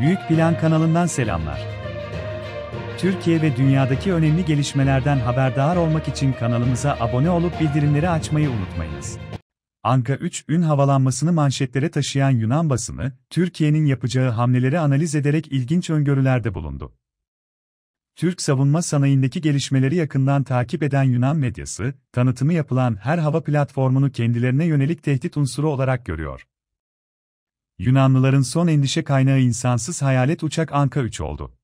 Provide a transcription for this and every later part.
Büyük Plan kanalından selamlar. Türkiye ve dünyadaki önemli gelişmelerden haberdar olmak için kanalımıza abone olup bildirimleri açmayı unutmayınız. Anka 3 ün havalanmasını manşetlere taşıyan Yunan basını, Türkiye'nin yapacağı hamleleri analiz ederek ilginç öngörülerde bulundu. Türk savunma sanayindeki gelişmeleri yakından takip eden Yunan medyası, tanıtımı yapılan her hava platformunu kendilerine yönelik tehdit unsuru olarak görüyor. Yunanlıların son endişe kaynağı insansız hayalet uçak Anka 3 oldu.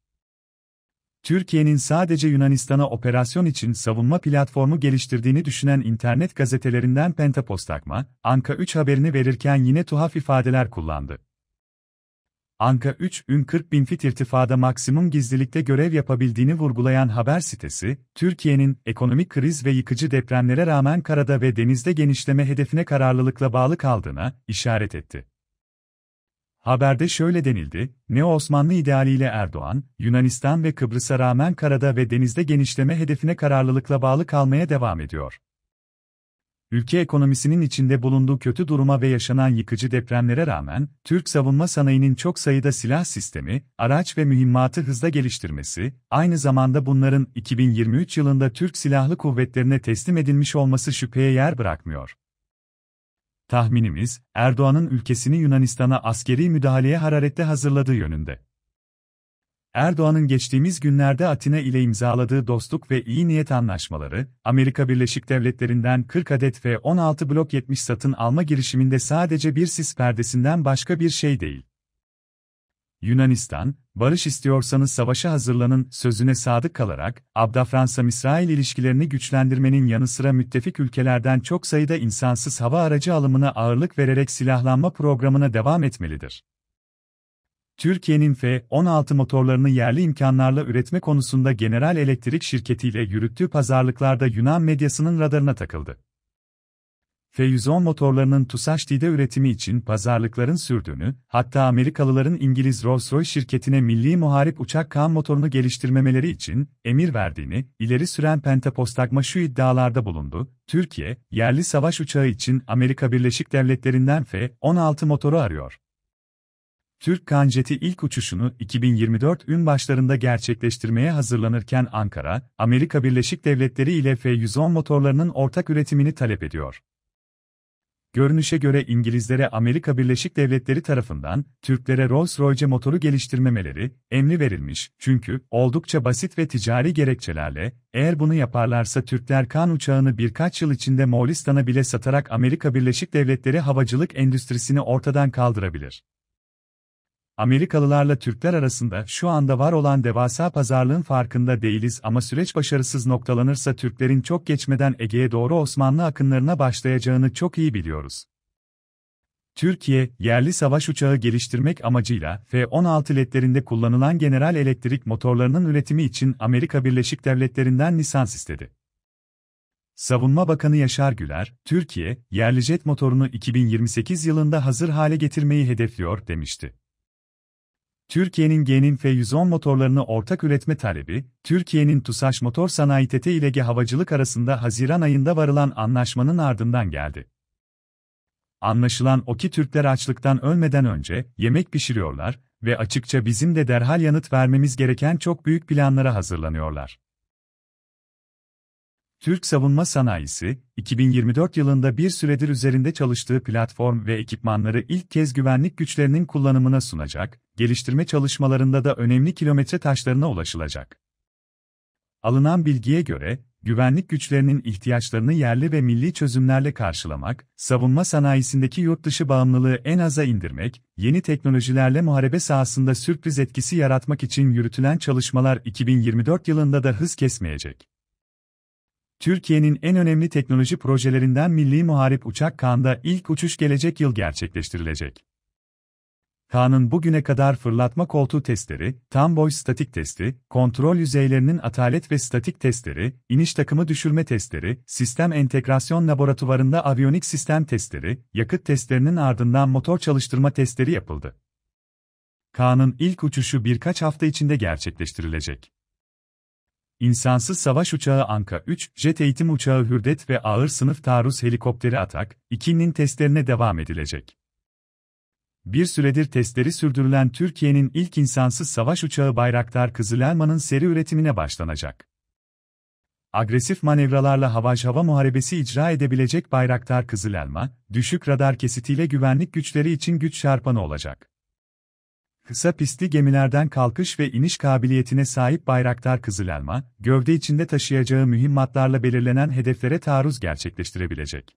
Türkiye'nin sadece Yunanistan'a operasyon için savunma platformu geliştirdiğini düşünen internet gazetelerinden Pentapostakma Anka 3 haberini verirken yine tuhaf ifadeler kullandı. Anka 3, ün 40 bin fit irtifada maksimum gizlilikte görev yapabildiğini vurgulayan haber sitesi, Türkiye'nin ekonomik kriz ve yıkıcı depremlere rağmen karada ve denizde genişleme hedefine kararlılıkla bağlı kaldığına işaret etti. Haberde şöyle denildi, Neo-Osmanlı idealiyle Erdoğan, Yunanistan ve Kıbrıs'a rağmen karada ve denizde genişleme hedefine kararlılıkla bağlı kalmaya devam ediyor. Ülke ekonomisinin içinde bulunduğu kötü duruma ve yaşanan yıkıcı depremlere rağmen, Türk savunma sanayinin çok sayıda silah sistemi, araç ve mühimmatı hızla geliştirmesi, aynı zamanda bunların 2023 yılında Türk Silahlı Kuvvetlerine teslim edilmiş olması şüpheye yer bırakmıyor. Tahminimiz, Erdoğan'ın ülkesini Yunanistan'a askeri müdahaleye hararetle hazırladığı yönünde. Erdoğan'ın geçtiğimiz günlerde Atina ile imzaladığı dostluk ve iyi niyet anlaşmaları, Amerika Birleşik Devletleri'nden 40 adet ve 16 blok 70 satın alma girişiminde sadece bir sis perdesinden başka bir şey değil. Yunanistan, barış istiyorsanız savaşa hazırlanın sözüne sadık kalarak, Abda Fransa-Misrail ilişkilerini güçlendirmenin yanı sıra müttefik ülkelerden çok sayıda insansız hava aracı alımına ağırlık vererek silahlanma programına devam etmelidir. Türkiye'nin F-16 motorlarını yerli imkanlarla üretme konusunda General Elektrik şirketiyle yürüttüğü pazarlıklarda Yunan medyasının radarına takıldı. F-110 motorlarının TUSAŞ'ti'de üretimi için pazarlıkların sürdüğünü, hatta Amerikalıların İngiliz Rolls-Royce şirketine milli muharip uçak kan motorunu geliştirmemeleri için emir verdiğini ileri süren Pentapostagma şu iddialarda bulundu, Türkiye, yerli savaş uçağı için Amerika Birleşik Devletleri'nden F-16 motoru arıyor. Türk Kanjeti ilk uçuşunu 2024 ün başlarında gerçekleştirmeye hazırlanırken Ankara, Amerika Birleşik Devletleri ile F-110 motorlarının ortak üretimini talep ediyor. Görünüşe göre İngilizlere Amerika Birleşik Devletleri tarafından Türklere Rolls-Royce motoru geliştirmemeleri emri verilmiş. Çünkü oldukça basit ve ticari gerekçelerle eğer bunu yaparlarsa Türkler kan uçağını birkaç yıl içinde Moğolistan'a bile satarak Amerika Birleşik Devletleri havacılık endüstrisini ortadan kaldırabilir. Amerikalılarla Türkler arasında şu anda var olan devasa pazarlığın farkında değiliz ama süreç başarısız noktalanırsa Türklerin çok geçmeden Ege'ye doğru Osmanlı akınlarına başlayacağını çok iyi biliyoruz. Türkiye, yerli savaş uçağı geliştirmek amacıyla F-16 letlerinde kullanılan general elektrik motorlarının üretimi için Amerika Birleşik Devletleri'nden lisans istedi. Savunma Bakanı Yaşar Güler, Türkiye, yerli jet motorunu 2028 yılında hazır hale getirmeyi hedefliyor demişti. Türkiye'nin Gen'in F110 motorlarını ortak üretme talebi, Türkiye'nin TUSAŞ Motor Sanayi TT ile G Havacılık arasında Haziran ayında varılan anlaşmanın ardından geldi. Anlaşılan o ki Türkler açlıktan ölmeden önce yemek pişiriyorlar ve açıkça bizim de derhal yanıt vermemiz gereken çok büyük planlara hazırlanıyorlar. Türk savunma sanayisi, 2024 yılında bir süredir üzerinde çalıştığı platform ve ekipmanları ilk kez güvenlik güçlerinin kullanımına sunacak, geliştirme çalışmalarında da önemli kilometre taşlarına ulaşılacak. Alınan bilgiye göre, güvenlik güçlerinin ihtiyaçlarını yerli ve milli çözümlerle karşılamak, savunma sanayisindeki yurt dışı bağımlılığı en aza indirmek, yeni teknolojilerle muharebe sahasında sürpriz etkisi yaratmak için yürütülen çalışmalar 2024 yılında da hız kesmeyecek. Türkiye'nin en önemli teknoloji projelerinden Milli Muharip Uçak Kaan'da ilk uçuş gelecek yıl gerçekleştirilecek. Kaan'ın bugüne kadar fırlatma koltuğu testleri, tam boy statik testi, kontrol yüzeylerinin atalet ve statik testleri, iniş takımı düşürme testleri, sistem entegrasyon laboratuvarında aviyonik sistem testleri, yakıt testlerinin ardından motor çalıştırma testleri yapıldı. Kaan'ın ilk uçuşu birkaç hafta içinde gerçekleştirilecek. İnsansız savaş uçağı Anka-3, jet eğitim uçağı Hürdet ve ağır sınıf taarruz helikopteri Atak, 2'nin testlerine devam edilecek. Bir süredir testleri sürdürülen Türkiye'nin ilk insansız savaş uçağı Bayraktar Kızılelma'nın seri üretimine başlanacak. Agresif manevralarla havaj hava muharebesi icra edebilecek Bayraktar Kızılelma, düşük radar kesitiyle güvenlik güçleri için güç şarpanı olacak. Kısa pistli gemilerden kalkış ve iniş kabiliyetine sahip Bayraktar Kızılelma, gövde içinde taşıyacağı mühimmatlarla belirlenen hedeflere taarruz gerçekleştirebilecek.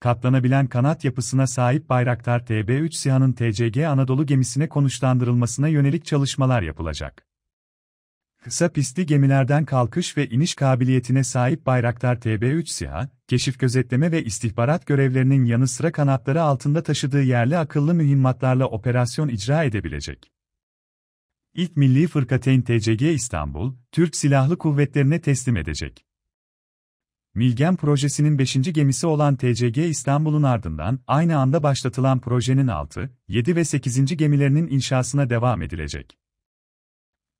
Katlanabilen kanat yapısına sahip Bayraktar TB3 SİHA'nın TCG Anadolu gemisine konuşlandırılmasına yönelik çalışmalar yapılacak. Kısa pistli gemilerden kalkış ve iniş kabiliyetine sahip Bayraktar TB3 SİHA, keşif gözetleme ve istihbarat görevlerinin yanı sıra kanatları altında taşıdığı yerli akıllı mühimmatlarla operasyon icra edebilecek. İlk Milli Fırkateyn TCG İstanbul, Türk Silahlı Kuvvetlerine teslim edecek. Milgen projesinin 5. gemisi olan TCG İstanbul'un ardından aynı anda başlatılan projenin 6, 7 ve 8. gemilerinin inşasına devam edilecek.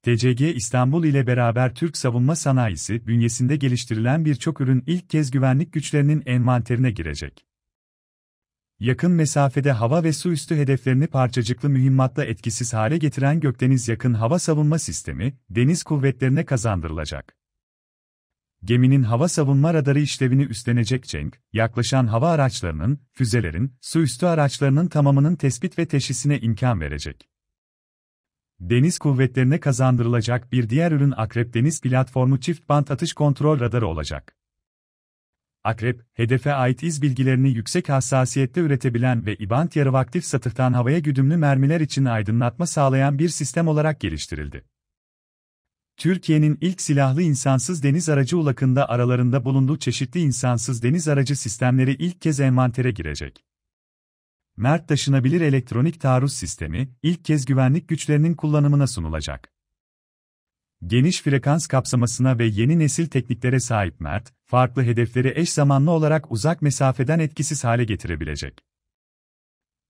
TCG İstanbul ile beraber Türk savunma sanayisi bünyesinde geliştirilen birçok ürün ilk kez güvenlik güçlerinin envanterine girecek. Yakın mesafede hava ve su üstü hedeflerini parçacıklı mühimmatla etkisiz hale getiren Gökdeniz Yakın Hava Savunma Sistemi, deniz kuvvetlerine kazandırılacak. Geminin hava savunma radarı işlevini üstlenecek Cenk, yaklaşan hava araçlarının, füzelerin, su üstü araçlarının tamamının tespit ve teşhisine imkan verecek. Deniz kuvvetlerine kazandırılacak bir diğer ürün Akrep Deniz Platformu çift bant atış kontrol radarı olacak. Akrep, hedefe ait iz bilgilerini yüksek hassasiyette üretebilen ve ibant yarıvaktif satırtan havaya güdümlü mermiler için aydınlatma sağlayan bir sistem olarak geliştirildi. Türkiye'nin ilk silahlı insansız deniz aracı ulakında aralarında bulunduğu çeşitli insansız deniz aracı sistemleri ilk kez envantere girecek. Mert taşınabilir elektronik taarruz sistemi, ilk kez güvenlik güçlerinin kullanımına sunulacak. Geniş frekans kapsamasına ve yeni nesil tekniklere sahip Mert, farklı hedefleri eş zamanlı olarak uzak mesafeden etkisiz hale getirebilecek.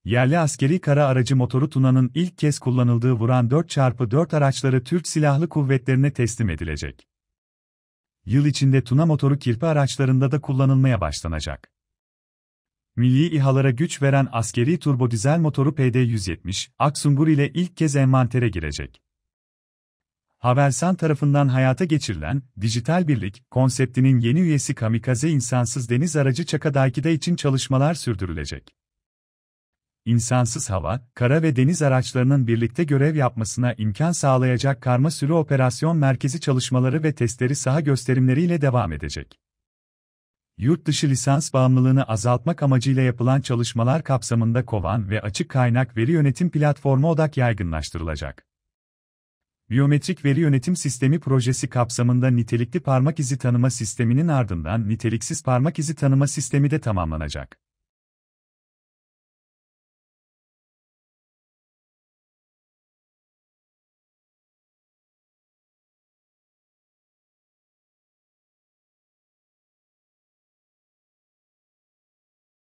Yerli askeri kara aracı motoru Tuna'nın ilk kez kullanıldığı vuran 4x4 araçları Türk Silahlı Kuvvetlerine teslim edilecek. Yıl içinde Tuna motoru kirpi araçlarında da kullanılmaya başlanacak. Milli İHA'lara güç veren askeri turbo dizel motoru PD-170, Aksungur ile ilk kez envantere girecek. Havelsan tarafından hayata geçirilen Dijital Birlik konseptinin yeni üyesi Kamikaze insansız deniz aracı Çakadayki'de için çalışmalar sürdürülecek. İnsansız hava, kara ve deniz araçlarının birlikte görev yapmasına imkan sağlayacak karma sürü operasyon merkezi çalışmaları ve testleri saha gösterimleriyle devam edecek yurt dışı lisans bağımlılığını azaltmak amacıyla yapılan çalışmalar kapsamında kovan ve açık kaynak veri yönetim platformu odak yaygınlaştırılacak. Biyometrik veri yönetim sistemi projesi kapsamında nitelikli parmak izi tanıma sisteminin ardından niteliksiz parmak izi tanıma sistemi de tamamlanacak.